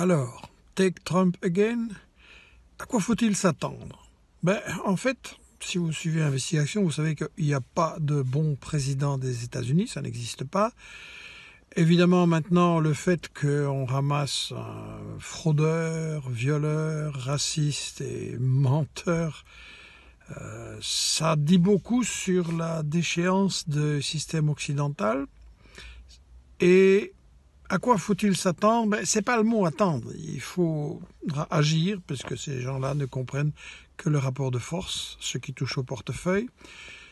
Alors, take Trump again, à quoi faut-il s'attendre ben, En fait, si vous suivez l'investigation, vous savez qu'il n'y a pas de bon président des États-Unis, ça n'existe pas. Évidemment, maintenant, le fait qu'on ramasse un fraudeur, violeur, raciste et menteur, euh, ça dit beaucoup sur la déchéance du système occidental. Et à quoi faut-il s'attendre ben, C'est pas le mot attendre. Il faut agir puisque ces gens-là ne comprennent que le rapport de force, ce qui touche au portefeuille.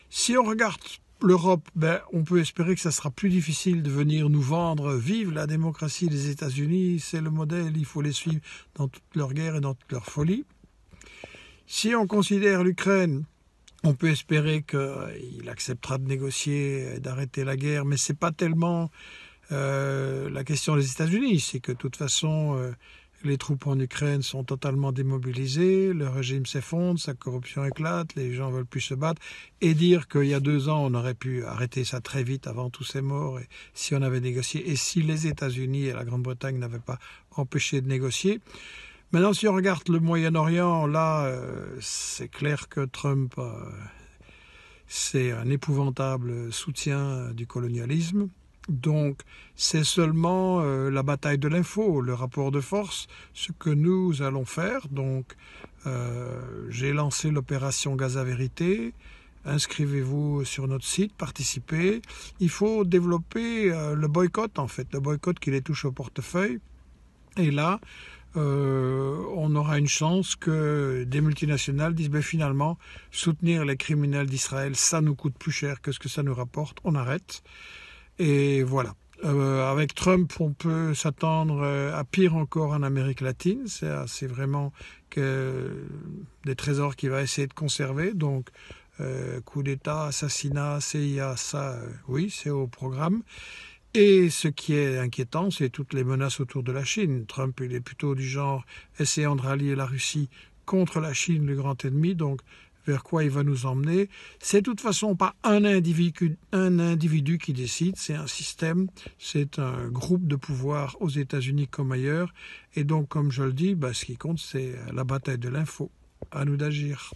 Si on regarde l'Europe, ben, on peut espérer que ça sera plus difficile de venir nous vendre vive la démocratie des États-Unis, c'est le modèle, il faut les suivre dans toute leur guerre et dans toute leur folie. Si on considère l'Ukraine, on peut espérer qu'il acceptera de négocier et d'arrêter la guerre, mais ce n'est pas tellement euh, la question des États-Unis, c'est que de toute façon, euh, les troupes en Ukraine sont totalement démobilisées, le régime s'effondre, sa corruption éclate, les gens veulent plus se battre. Et dire qu'il y a deux ans, on aurait pu arrêter ça très vite avant tous ces morts, si on avait négocié, et si les États-Unis et la Grande-Bretagne n'avaient pas empêché de négocier. Maintenant, si on regarde le Moyen-Orient, là, euh, c'est clair que Trump, c'est un épouvantable soutien du colonialisme. Donc c'est seulement euh, la bataille de l'info, le rapport de force, ce que nous allons faire. Donc euh, j'ai lancé l'opération Gaza Vérité. Inscrivez-vous sur notre site, participez. Il faut développer euh, le boycott en fait, le boycott qui les touche au portefeuille. Et là, on aura une chance que des multinationales disent ben, finalement soutenir les criminels d'Israël, ça nous coûte plus cher que ce que ça nous rapporte, on arrête. Et voilà. Euh, avec Trump, on peut s'attendre euh, à pire encore en Amérique latine. Euh, c'est vraiment que des trésors qu'il va essayer de conserver. Donc, coup d'État, assassinat, CIA, ça, oui, c'est au programme. Et ce qui est inquiétant, c'est toutes les menaces autour de la Chine. Trump, il est plutôt du genre essayant de rallier la Russie contre la Chine, le grand ennemi. Donc, vers quoi il va nous emmener. C'est de toute façon pas un individu, un individu qui décide, c'est un système, c'est un groupe de pouvoir aux États-Unis comme ailleurs. Et donc, comme je le dis, bah, ce qui compte, c'est la bataille de l'info. À nous d'agir.